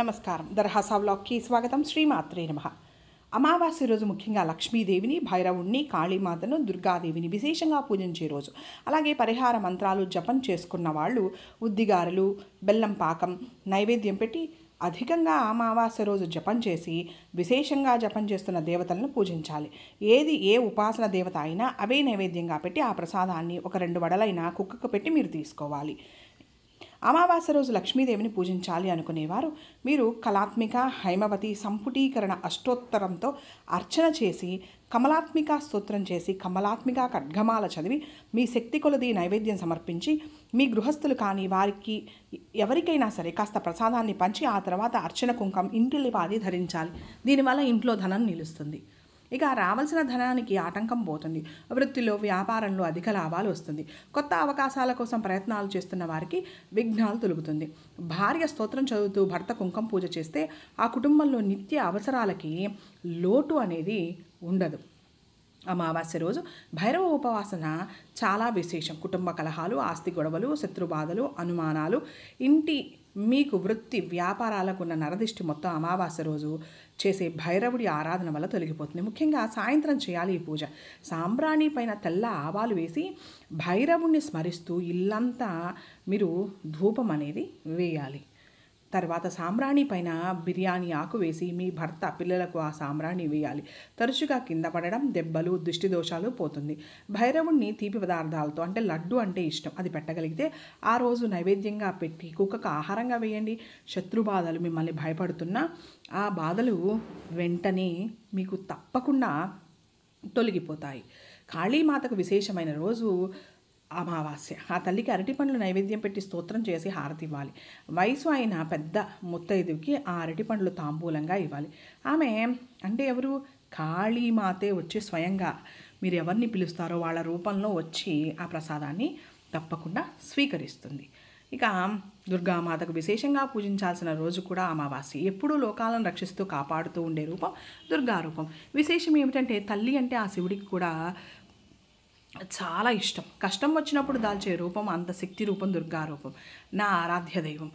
నమస్కారం దర్హాసా బ్లాక్కి స్వాగతం శ్రీమాత్రే నమ అమావాస్య రోజు ముఖ్యంగా లక్ష్మీదేవిని భైరవుణ్ణి కాళీమాతను దుర్గాదేవిని విశేషంగా పూజించే రోజు అలాగే పరిహార మంత్రాలు జపం చేసుకున్న వాళ్ళు ఉద్దిగారలు బెల్లం పాకం నైవేద్యం పెట్టి అధికంగా అమావాస్య రోజు జపం చేసి విశేషంగా జపం చేస్తున్న దేవతలను పూజించాలి ఏది ఏ ఉపాసన దేవత అయినా అవే నైవేద్యంగా పెట్టి ఆ ప్రసాదాన్ని ఒక రెండు వడలైనా కుక్కకు పెట్టి మీరు తీసుకోవాలి అమావాస్య రోజు లక్ష్మీదేవిని పూజించాలి అనుకునేవారు మీరు కళాత్మిక హైమవతి సంపుటీకరణ అష్టోత్తరంతో అర్చన చేసి కమలాత్మిక స్తోత్రం చేసి కమలాత్మిక ఖడ్గమాల చదివి మీ శక్తి కొలది నైవేద్యం సమర్పించి మీ గృహస్థులు కానీ వారికి ఎవరికైనా సరే కాస్త ప్రసాదాన్ని పంచి ఆ తర్వాత అర్చన కుంకం ఇంటిల్లిపాది ధరించాలి దీనివల్ల ఇంట్లో ధనం నిలుస్తుంది ఇక రావాల్సిన ధనానికి ఆటంకం పోతుంది వృత్తిలో వ్యాపారంలో అధిక లాభాలు వస్తుంది కొత్త అవకాశాల కోసం ప్రయత్నాలు చేస్తున్న వారికి విఘ్నాలు తొలుగుతుంది భార్య స్తోత్రం చదువుతూ భర్త కుంకం పూజ చేస్తే ఆ కుటుంబంలో నిత్య అవసరాలకి లోటు అనేది ఉండదు అమావాస్య రోజు భైరవ ఉపవాసన చాలా విశేషం కుటుంబ కలహాలు ఆస్తి గొడవలు శత్రుబాధలు అనుమానాలు ఇంటి మీకు వృత్తి వ్యాపారాలకున్న నరదిష్టి మొత్తం అమావాస్య రోజు చేసే భైరవుడి ఆరాధన వల్ల తొలగిపోతుంది ముఖ్యంగా సాయంత్రం చేయాలి ఈ పూజ సాంబ్రాణి పైన తెల్ల ఆవాలు వేసి భైరవుణ్ణి స్మరిస్తూ ఇల్లంతా మీరు ధూపం అనేది వేయాలి తర్వాత సాంబ్రాణి పైన బిర్యానీ ఆకు వేసి మీ భర్త పిల్లలకు ఆ సాంబ్రాణి వేయాలి తరచుగా కింద పడడం దెబ్బలు దృష్టి దోషాలు పోతుంది భైరవుణ్ణి తీపి పదార్థాలతో అంటే లడ్డు అంటే ఇష్టం అది పెట్టగలిగితే ఆ రోజు నైవేద్యంగా పెట్టి కుక్కకు ఆహారంగా వేయండి శత్రు బాధలు మిమ్మల్ని భయపడుతున్నా ఆ బాధలు వెంటనే మీకు తప్పకుండా తొలగిపోతాయి కాళీమాతకు విశేషమైన రోజు అమావాస్య ఆ తల్లికి అరటి పండ్లు నైవేద్యం పెట్టి స్తోత్రం చేసి హారతి ఇవ్వాలి వయసు అయిన పెద్ద ముత్తైదుకి ఆ అరటి పండ్లు తాంబూలంగా ఇవ్వాలి ఆమె అంటే ఎవరు కాళీమాతే వచ్చి స్వయంగా మీరు ఎవరిని పిలుస్తారో వాళ్ళ రూపంలో వచ్చి ఆ ప్రసాదాన్ని తప్పకుండా స్వీకరిస్తుంది ఇక దుర్గామాతకు విశేషంగా పూజించాల్సిన రోజు కూడా అమావాస్య ఎప్పుడూ లోకాలను రక్షిస్తూ కాపాడుతూ ఉండే రూపం దుర్గారూపం విశేషం ఏమిటంటే తల్లి అంటే ఆ శివుడికి కూడా చాలా ఇష్టం కష్టం వచ్చినప్పుడు దాల్చే రూపం అంత శక్తి రూపం దుర్గా రూపం నా ఆరాధ్య దైవం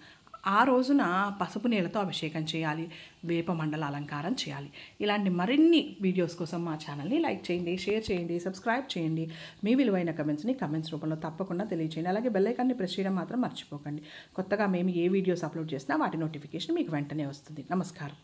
ఆ రోజున పసుపు నీళ్ళతో అభిషేకం చేయాలి వేప మండల అలంకారం చేయాలి ఇలాంటి మరిన్ని వీడియోస్ కోసం మా ఛానల్ని లైక్ చేయండి షేర్ చేయండి సబ్స్క్రైబ్ చేయండి మీ విలువైన కమెంట్స్ని కమెంట్స్ రూపంలో తప్పకుండా తెలియచేయండి అలాగే బెల్లైకాన్ని ప్రెస్ చేయడం మాత్రం మర్చిపోకండి కొత్తగా మేము ఏ వీడియోస్ అప్లోడ్ చేసినా వాటి నోటిఫికేషన్ మీకు వెంటనే వస్తుంది నమస్కారం